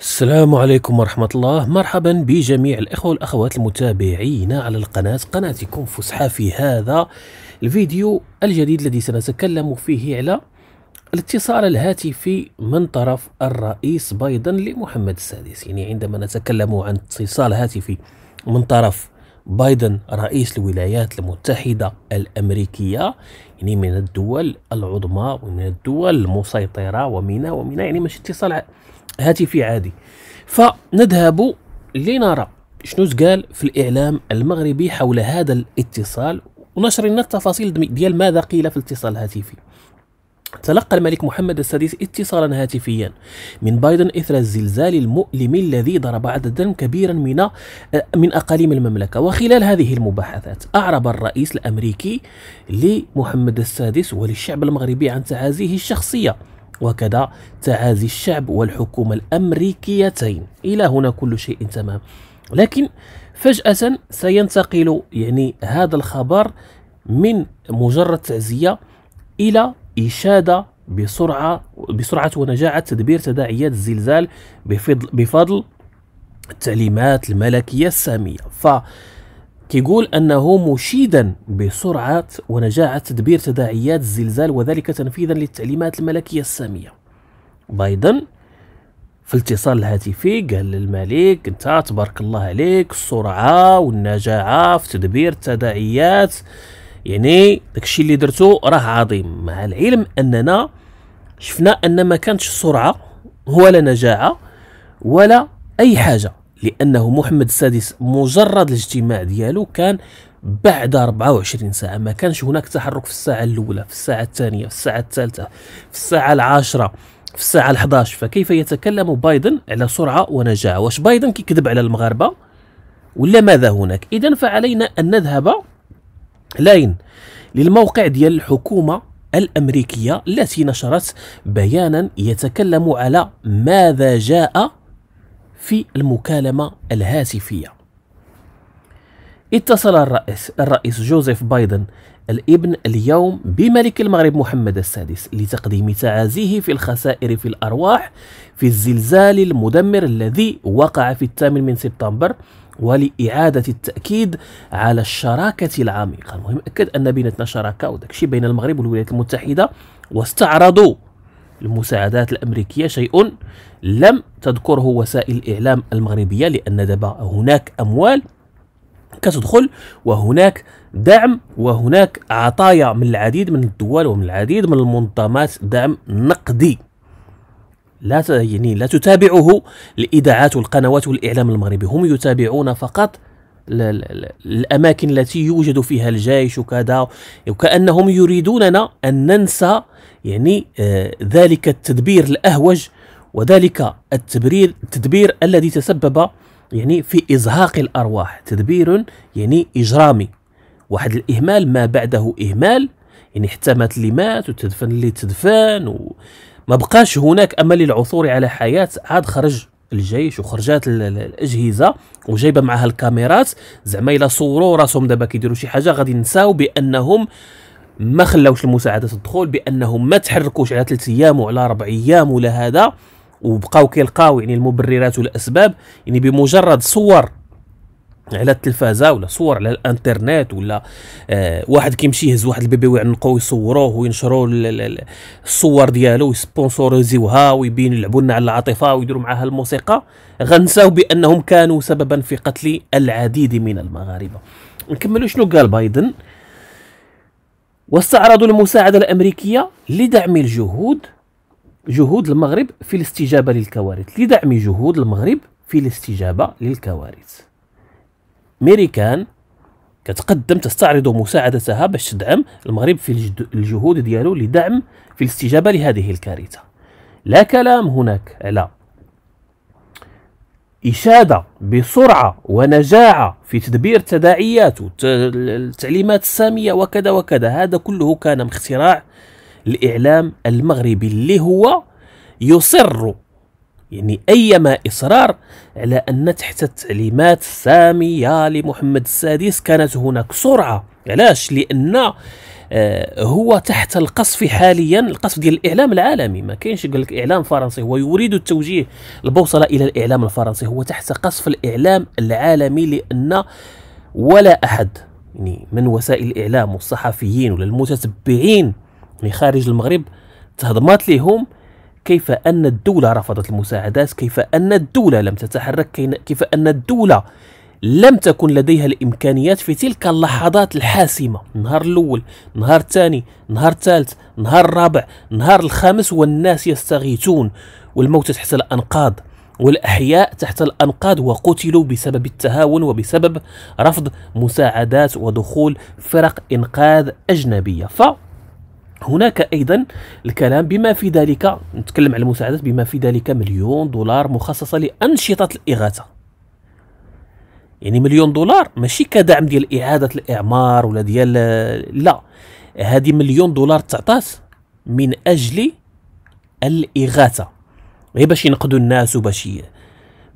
السلام عليكم ورحمة الله مرحبا بجميع الإخوة والأخوات المتابعين على القناة قناتكم فسحة في هذا الفيديو الجديد الذي سنتكلم فيه على الاتصال الهاتفي من طرف الرئيس بايدن لمحمد السادس يعني عندما نتكلم عن اتصال هاتفي من طرف بايدن رئيس الولايات المتحدة الأمريكية يعني من الدول العظمى ومن الدول المسيطرة ومن ومن يعني مش اتصال هاتفي عادي فنذهب لنرى شنو قال في الإعلام المغربي حول هذا الاتصال ونشر لنا التفاصيل ديال ماذا قيل في الاتصال الهاتفي تلقى الملك محمد السادس اتصالا هاتفيا من بايدن اثر الزلزال المؤلم الذي ضرب عددا كبيرا من آه، من اقاليم المملكه وخلال هذه المباحثات اعرب الرئيس الامريكي لمحمد السادس وللشعب المغربي عن تعازيه الشخصيه وكذا تعازي الشعب والحكومة الأمريكيتين إلى هنا كل شيء تمام لكن فجأة سينتقل يعني هذا الخبر من مجرد تعزية إلى إشادة بسرعة بسرعة ونجاعة تدبير تداعيات الزلزال بفضل, بفضل التعليمات الملكية السامية ف كيقول أنه مشيدا بسرعة ونجاعة تدبير تداعيات الزلزال وذلك تنفيذا للتعليمات الملكية السامية بايدن في الاتصال الهاتفي قال للملك انت تبارك الله عليك السرعه والنجاعه في تدبير التداعيات يعني داكشي اللي درتو راه عظيم مع العلم اننا شفنا ان ما كانتش سرعه ولا نجاعه ولا اي حاجه لانه محمد السادس مجرد الاجتماع ديالو كان بعد 24 ساعه ما كانش هناك تحرك في الساعه الاولى في الساعه الثانيه في الساعه الثالثه في الساعه العاشره في الساعه 11 فكيف يتكلم بايدن على سرعه ونجاعه واش بايدن كيكذب على المغاربه ولا ماذا هناك اذا فعلينا ان نذهب لين للموقع ديال الحكومه الامريكيه التي نشرت بيانا يتكلم على ماذا جاء في المكالمة الهاتفية اتصل الرئيس الرئيس جوزيف بايدن الابن اليوم بملك المغرب محمد السادس لتقديم تعازيه في الخسائر في الأرواح في الزلزال المدمر الذي وقع في الثامن من سبتمبر ولإعادة التأكيد على الشراكة العميقة المهم أكد أن بيناتنا شراكة وداكشي بين المغرب والولايات المتحدة واستعرضوا المساعدات الامريكيه شيء لم تذكره وسائل الاعلام المغربيه لان دابا هناك اموال كتدخل وهناك دعم وهناك عطايا من العديد من الدول ومن العديد من المنظمات دعم نقدي لا يعني لا تتابعه الاذاعات والقنوات والاعلام المغربي هم يتابعون فقط الأماكن التي يوجد فيها الجيش وكذا وكأنهم يريدوننا أن ننسى يعني آه، ذلك التدبير الأهوج وذلك التبرير التدبير الذي تسبب يعني في إزهاق الأرواح تدبير يعني إجرامي واحد الإهمال ما بعده إهمال يعني حتى مات اللي مات وتدفن اللي تدفن وما بقاش هناك أمل للعثور على حياة عاد خرج الجيش وخرجات الاجهزه وجايبه معها الكاميرات زعما الا صوروا راسهم دابا كيديروا شي حاجه غادي ينساو بانهم ما خلاوش المساعدات تدخل بانهم ما تحركوش على ثلاث ايام وعلى اربع ايام ولا هذا وبقاو كيلقاو يعني المبررات والاسباب يعني بمجرد صور على التلفازه ولا صور على الانترنت ولا آه واحد كيمشي يهز واحد البيبي ويعنقو ويصوروه وينشروا الصور ديالو ويسبونسوريزيوها ويبين يلعبوا لنا على العاطفه ويديروا معها الموسيقى غنساو بانهم كانوا سببا في قتل العديد من المغاربه نكملوا شنو قال بايدن واستعرضوا المساعده الامريكيه لدعم الجهود جهود المغرب في الاستجابه للكوارث لدعم جهود المغرب في الاستجابه للكوارث ميريكان كتقدم تستعرض مساعدتها باش تدعم المغرب في الجهود ديالو لدعم في الاستجابة لهذه الكارثة لا كلام هناك على إشادة بسرعة ونجاعة في تدبير التداعيات والتعليمات السامية وكذا وكذا هذا كله كان من اختراع الإعلام المغربي اللي هو يصر يعني أيما إصرار على أن تحت التعليمات السامية لمحمد السادس كانت هناك سرعة علاش لأن آه، هو تحت القصف حاليا القصف ديال الاعلام العالمي ما كاينش يقول لك اعلام فرنسي هو يريد التوجيه البوصله الى الاعلام الفرنسي هو تحت قصف الاعلام العالمي لان ولا احد يعني من وسائل الاعلام والصحفيين ولا المتتبعين يعني خارج المغرب تهضمات ليهم كيف أن الدولة رفضت المساعدات كيف أن الدولة لم تتحرك كيف أن الدولة لم تكن لديها الإمكانيات في تلك اللحظات الحاسمة نهار الأول نهار الثاني نهار الثالث نهار الرابع نهار الخامس والناس يستغيثون والموت تحت الأنقاض والأحياء تحت الأنقاض وقتلوا بسبب التهاون وبسبب رفض مساعدات ودخول فرق إنقاذ أجنبية ف هناك ايضا الكلام بما في ذلك نتكلم على المساعدات بما في ذلك مليون دولار مخصصه لانشطه الاغاثه يعني مليون دولار ماشي كدعم ديال اعاده الاعمار ولا ديال لا هذه مليون دولار تعطات من اجل الاغاثه غير باش ينقذوا الناس وباش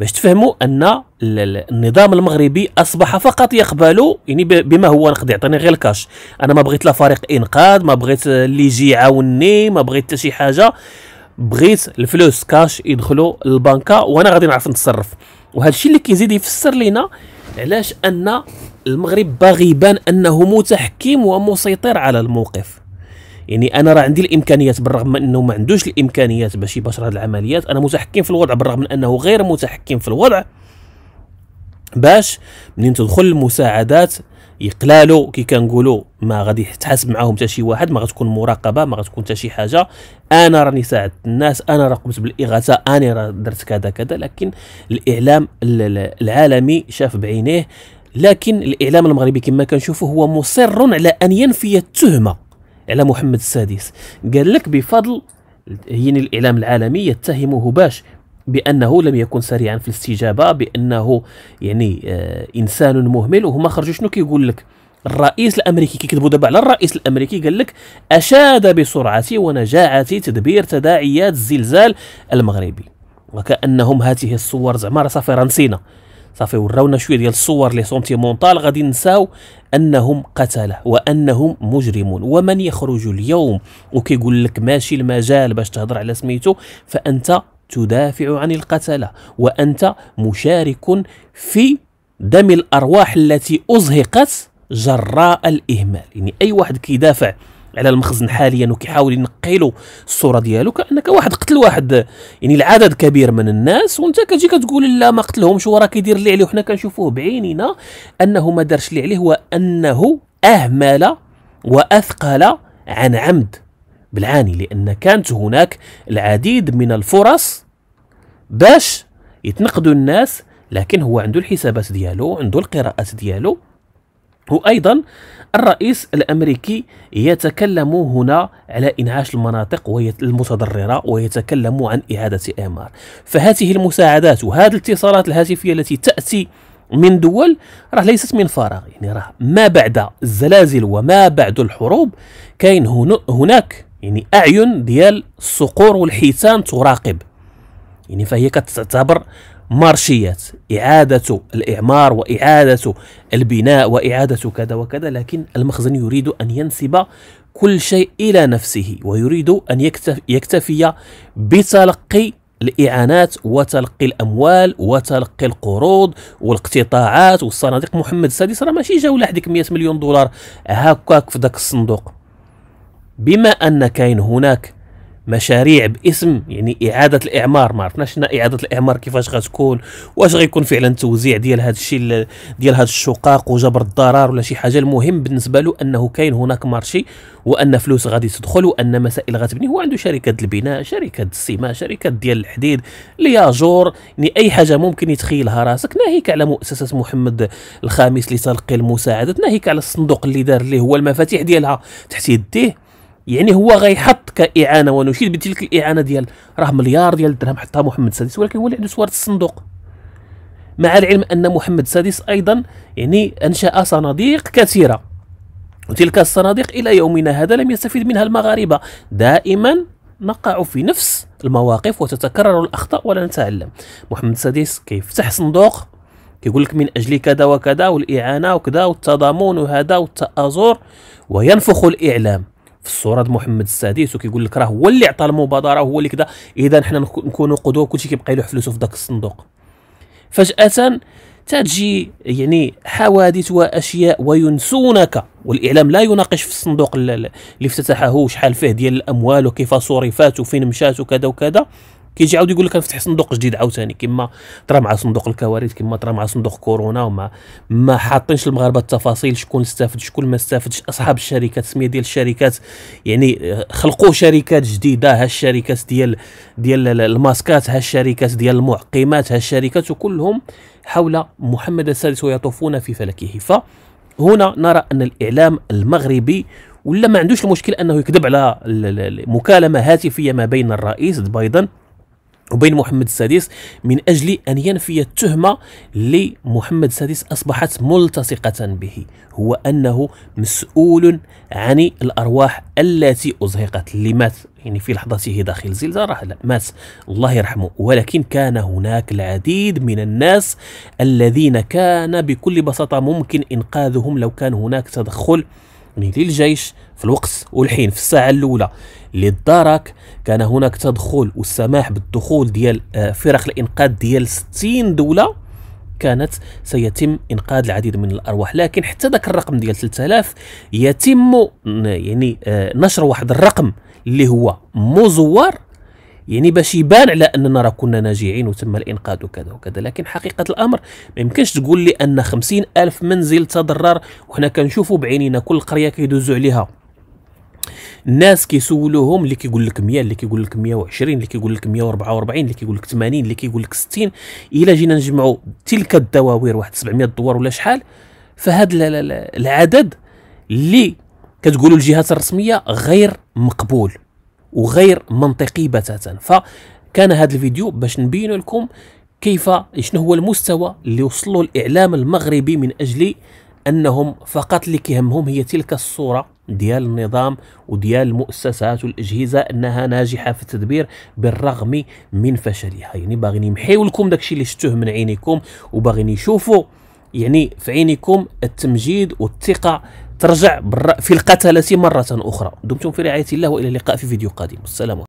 باش تفهموا ان النظام المغربي اصبح فقط يقبل يعني بما هو نقد يعطيني غير الكاش انا ما بغيت لا فريق انقاذ ما بغيت اللي يجي يعاوني ما بغيت حتى شي حاجه بغيت الفلوس كاش يدخلوا للبنكه وانا غادي نعرف نتصرف وهذا الشيء اللي كيزيد يفسر لنا علاش ان المغرب باغي يبان انه متحكم ومسيطر على الموقف يعني انا راه عندي الامكانيات بالرغم من انه ما عندوش الامكانيات باش يباشر هذه العمليات انا متحكم في الوضع بالرغم من انه غير متحكم في الوضع باش منين تدخل المساعدات يقلالو كي كنقولوا ما غادي يتحاسب معاهم حتى شي واحد ما غتكون مراقبه ما غتكون حتى شي حاجه انا راني ساعدت الناس انا راه قمت بالاغاثه انا راه درت كذا كذا لكن الاعلام العالمي شاف بعينيه لكن الاعلام المغربي كما كنشوفوا هو مصر على ان ينفي التهمه على محمد السادس قال لك بفضل يعني الإعلام العالمي يتهمه باش بانه لم يكن سريعا في الاستجابه بانه يعني آه انسان مهمل وهما خرجوا شنو كيقول لك الرئيس الامريكي كيكذبوا دابا على الرئيس الامريكي قال لك اشاد بسرعه ونجاعه تدبير تداعيات الزلزال المغربي وكانهم هاته الصور زعما راه صافي صافي وراونا شويه ديال الصور لي سونتيمونتال غادي نساو انهم قتله وانهم مجرمون ومن يخرج اليوم وكيقول لك ماشي المجال باش تهضر على سميتو فانت تدافع عن القتله وانت مشارك في دم الارواح التي ازهقت جراء الاهمال يعني اي واحد كيدافع على المخزن حاليا وكيحاول ينقي له الصوره ديالو كانك واحد قتل واحد يعني العدد كبير من الناس وانت كتجي كتقول لا ما قتلهمش هو راه كيدير اللي عليه وحنا كنشوفوه بعينينا انه ما دارش اللي عليه هو انه اهمل واثقل عن عمد بالعاني لان كانت هناك العديد من الفرص باش يتنقدوا الناس لكن هو عنده الحسابات ديالو عنده القراءات ديالو وايضا الرئيس الامريكي يتكلم هنا على انعاش المناطق المتضرره ويتكلم عن اعاده اعمار فهذه المساعدات وهذه الاتصالات الهاتفيه التي تاتي من دول راه ليست من فراغ يعني راه ما بعد الزلازل وما بعد الحروب كاين هناك يعني اعين ديال الصقور والحيتان تراقب يعني فهي كتعتبر مارشيات إعادة الإعمار وإعادة البناء وإعادة كذا وكذا لكن المخزن يريد أن ينسب كل شيء إلى نفسه ويريد أن يكتفي بتلقي الإعانات وتلقي الأموال وتلقي القروض والاقتطاعات والصناديق محمد السادس راه ماشي جاو حدك 100 مليون دولار هكاك في ذاك الصندوق بما أن كاين هناك مشاريع باسم يعني اعاده الاعمار ما عرفناش اعاده الاعمار كيفاش غتكون واش غيكون فعلا توزيع ديال هذا الشيء ديال هذا الشقاق وجبر الضرر ولا شي حاجه المهم بالنسبه له انه كاين هناك مارشي وان فلوس غادي تدخل وان مسائل غتبني هو عنده شركه البناء شركه السيما شركه ديال الحديد لياجور يعني اي حاجه ممكن يتخيلها راسك ناهيك على مؤسسه محمد الخامس لتلقي المساعدات ناهيك على الصندوق اللي دار اللي هو المفاتيح ديالها تحت يديه يعني هو غيحط كاعانه ونشيد بتلك الاعانه ديال راه مليار ديال الدرهم حطها محمد السادس ولكن هو اللي عنده سواره الصندوق مع العلم ان محمد السادس ايضا يعني انشا صناديق كثيره وتلك الصناديق الى يومنا هذا لم يستفيد منها المغاربه دائما نقع في نفس المواقف وتتكرر الاخطاء ولا نتعلم محمد السادس كيفتح صندوق كيقول لك من اجل كذا وكذا والاعانه وكذا والتضامن وهذا والتازور وينفخ الاعلام في الصوره محمد السادس وكيقول لك راه هو اللي عطى المبادره هو اللي كذا اذا حنا نكونوا قدوه كلشي كيبقى يلوح فلوسه في ذاك الصندوق فجاه تجي يعني حوادث واشياء وينسونك والاعلام لا يناقش في الصندوق اللي افتتحه شحال فيه ديال الاموال وكيف صرفات وفين مشات وكذا وكذا كيجي عاود يقول لك نفتح صندوق جديد عاوتاني كما طرا مع صندوق الكوارث كما طرا مع صندوق كورونا وما ما حاطينش المغاربه التفاصيل شكون استافد شكون ما استافدش اصحاب الشركات السميه ديال الشركات يعني آه، خلقوا شركات جديده ها الشركات ديال ديال الماسكات ها الشركات ديال المعقمات ها الشركات وكلهم حول محمد السادس ويطوفون في فلكه فهنا نرى ان الاعلام المغربي ولا ما عندوش المشكل انه يكذب على مكالمه هاتفيه ما بين الرئيس بايدن وبين محمد السادس من أجل أن ينفي التهمة لمحمد السادس أصبحت ملتصقة به هو أنه مسؤول عن الأرواح التي أزهقت اللي مات يعني في لحظته داخل زلزال راه مات الله يرحمه ولكن كان هناك العديد من الناس الذين كان بكل بساطة ممكن إنقاذهم لو كان هناك تدخل ميدي الجيش في الوقت والحين في الساعة الأولى للدرك كان هناك تدخل والسماح بالدخول ديال آه، فرق الإنقاذ ديال 60 دولة كانت سيتم انقاذ العديد من الارواح لكن حتى ذاك الرقم ديال 3000 يتم يعني آه، نشر واحد الرقم اللي هو مزور يعني باش يبان على اننا راه كنا ناجعين وتم الانقاذ وكذا وكذا لكن حقيقه الامر ما يمكنش تقول لي ان خمسين الف منزل تضرر وحنا كنشوفوا بعينينا كل قريه كيدوزوا عليها الناس كيسولوهم اللي كيقول لك 100 اللي كيقول لك 120 اللي كيقول لك 144 اللي كيقول لك 80 اللي كيقول لك 60 الا جينا نجمعوا تلك الدواوير واحد 700 دوار ولا شحال فهاد العدد اللي كتقولوا الجهات الرسميه غير مقبول وغير منطقي بتاتا فكان هذا الفيديو باش نبين لكم كيف شنو هو المستوى اللي وصلوا الاعلام المغربي من اجل انهم فقط اللي كيهمهم هي تلك الصوره ديال النظام وديال المؤسسات والاجهزه انها ناجحه في التدبير بالرغم من فشلها يعني باغيين يمحيوا لكم داكشي اللي شفتوه من عينيكم وباغيين يشوفوا يعني في عينيكم التمجيد والثقه ترجع في القتلة مرة أخرى دمتم في رعاية الله وإلى اللقاء في فيديو قادم السلام